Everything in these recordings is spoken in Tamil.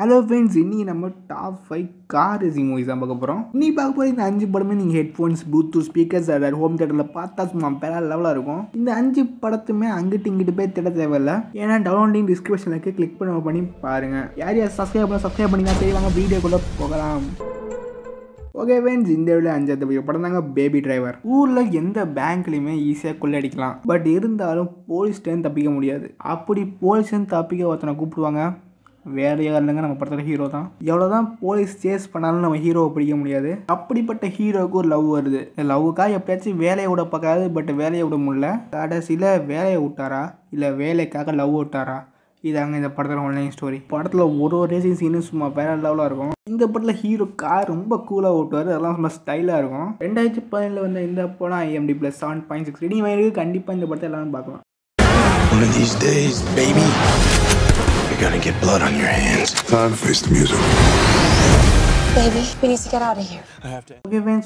ஹலோ ஃப்ரெண்ட்ஸ் இன்றைக்கி நம்ம top five car racing movies தான் பார்க்க போகிறோம் இன்னைக்கு பார்க்க போகிற இந்த அஞ்சு படமே நீங்கள் ஹெட்ஃபோன்ஸ் ப்ளூடூத் ஸ்பீக்கர்ஸ் அதாவது ஹோம் தேட்டரில் பார்த்தா சும்மா பெற லெவலாக இருக்கும் இந்த அஞ்சு படத்துமே அங்கிட்டு இங்கிட்டு போய் தேட தேவையில்ல ஏன்னா டவுன்லோடிங் டிஸ்கிரிப்ஷனில் இருக்குது கிளிக் பண்ண பண்ணி பாருங்கள் யார் யார் சப்ஸ்கிரைப் பண்ண சப்ஸ்கிரைப் பண்ணினா செய்வாங்க கூட போகலாம் ஓகே ஃப்ரெண்ட்ஸ் இந்த வீடியோ அஞ்சாவது படம் தாங்க பேபி டிரைவர் ஊரில் எந்த பேங்க்லையுமே ஈஸியாக கொள்ளடிக்கலாம் பட் இருந்தாலும் போலீஸ் ஸ்டேன் தப்பிக்க முடியாது அப்படி போலீஸ் தப்பிக்க ஒருத்தனை கூப்பிடுவாங்க வேலையாக இருந்தாங்க நம்ம படத்தில் ஹீரோ தான் எவ்வளோ தான் போலீஸ் சேஸ் பண்ணாலும் நம்ம ஹீரோவை பிடிக்க முடியாது அப்படிப்பட்ட ஹீரோவுக்கு ஒரு லவ் வருது லவ்வுக்காக எப்படியாச்சும் வேலையை விட பார்க்காது பட் வேலையை விட முடியல கடைசியில் வேலையை விட்டாரா இல்லை வேலைக்காக லவ் விட்டாரா இதாங்க இந்த படத்தில் ஆன்லைன் ஸ்டோரி படத்தில் ஒரு ஒரு ரேசிங் சீனும் சும்மா வேற லெவலாக இருக்கும் இந்த படத்தில் ஹீரோ கார் ரொம்ப கூலாக ஓட்டுவார் அதெல்லாம் ரொம்ப ஸ்டைலாக இருக்கும் ரெண்டாயிரத்தி பதினேழு வந்த இந்த படம் IMDb plus seven point six ready கண்டிப்பாக இந்த படத்தை எல்லாரும் பார்க்கலாம் You're gonna get blood on your hands. Time to face the music. Fans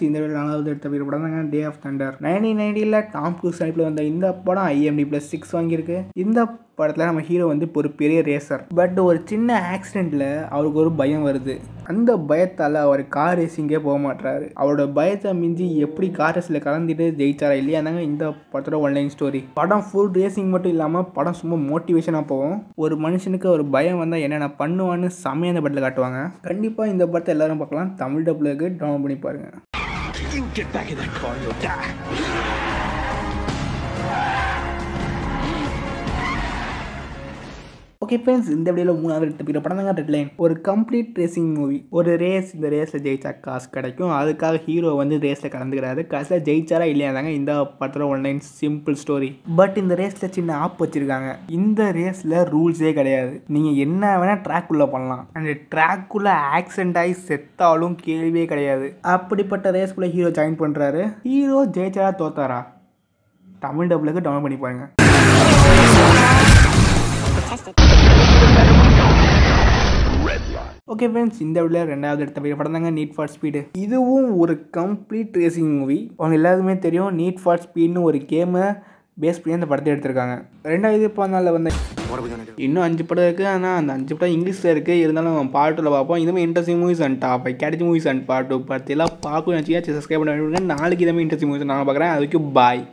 இந்த வீடியோ நாலாவது எடுத்த வீடியோ படம் தான் டே ஆஃப் தண்டர் நைன்டீன் நைன்டியில் டாம் க்ரூஸ் நடிப்பில் வந்த இந்த படம் ஐஎம்டி ப்ளஸ் சிக்ஸ் வாங்கியிருக்கு இந்த படத்தில் நம்ம ஹீரோ வந்து ஒரு பெரிய ரேசர் பட் ஒரு சின்ன ஆக்சிடெண்ட்டில் அவருக்கு ஒரு பயம் வருது அந்த பயத்தால் அவர் கார் ரேசிங்கே போக மாட்டாரு அவரோட பயத்தை மிஞ்சி எப்படி கார் ரேஸில் கலந்துட்டு ஜெயிச்சாரா இல்லையானாங்க இந்த படத்தோட ஒன்லைன் ஸ்டோரி படம் ஃபுல் ரேசிங் மட்டும் இல்லாமல் படம் சும்மா மோட்டிவேஷனாக போகும் ஒரு மனுஷனுக்கு ஒரு பயம் வந்தால் என்னென்ன பண்ணுவான்னு சமயம் அந்த படத்தில் காட்டுவாங்க கண்டிப்பாக இந்த படத்தை எல்லாரும் பார்க்கலாம் தமிழ் டப்ளுக்கு டவுன்லோட் பண்ணி பாருங்கள் ஓகே ஃப்ரெண்ட்ஸ் இந்த வீடியோவில் மூணாவது எடுத்து பிக்கிற படம் தாங்க ரெட்லைன் ஒரு கம்ப்ளீட் ரேசிங் மூவி ஒரு ரேஸ் இந்த ரேஸில் ஜெயிச்சா காசு கிடைக்கும் அதுக்காக ஹீரோ வந்து ரேஸில் கலந்துக்கிறாரு காசில் ஜெயிச்சாரா இல்லையா தாங்க இந்த படத்தில் ஒன்லைன் சிம்பிள் ஸ்டோரி பட் இந்த ரேஸில் சின்ன ஆப் வச்சுருக்காங்க இந்த ரேஸில் ரூல்ஸே கிடையாது நீங்கள் என்ன வேணால் ட்ராக்குள்ளே பண்ணலாம் அந்த ட்ராக்குள்ளே ஆக்சிடென்ட் ஆகி செத்தாலும் கேள்வியே கிடையாது அப்படிப்பட்ட ரேஸ்குள்ளே ஹீரோ ஜாயின் பண்ணுறாரு ஹீரோ ஜெயிச்சாரா தோத்தாரா தமிழ் டபுளுக்கு டவுன் பண்ணி பாருங்கள் ஓகே ஃப்ரெண்ட்ஸ் இந்த வீடியோ ரெண்டாவது எடுத்த பெரிய படம் தாங்க நீட் ஃபார் ஸ்பீடு இதுவும் ஒரு கம்ப்ளீட் ரேசிங் மூவி அவங்க எல்லாருக்குமே தெரியும் நீட் ஃபார் ஸ்பீட்னு ஒரு கேமை பேஸ் பண்ணி அந்த படத்தை எடுத்திருக்காங்க ரெண்டாயிரத்தி பதினாலில் வந்து இன்னும் அஞ்சு படம் இருக்குது ஆனால் அந்த அஞ்சு படம் இங்கிலீஷில் இருக்குது இருந்தாலும் நம்ம பாட்டில் பார்ப்போம் இதுவும் இன்ட்ரெஸ்டிங் மூவிஸ் அண்ட் டாப் கேட்டி மூவிஸ் அண்ட் பாட்டு டூ எல்லாம் பார்க்கணும் வச்சுக்கா சப்ஸ்கிரைப் பண்ணி நாளைக்கு இதுவுமே இன்ட்ரெஸ்டிங் மூவிஸ் நான் பார்க்குறேன் அதுக்கு பாய்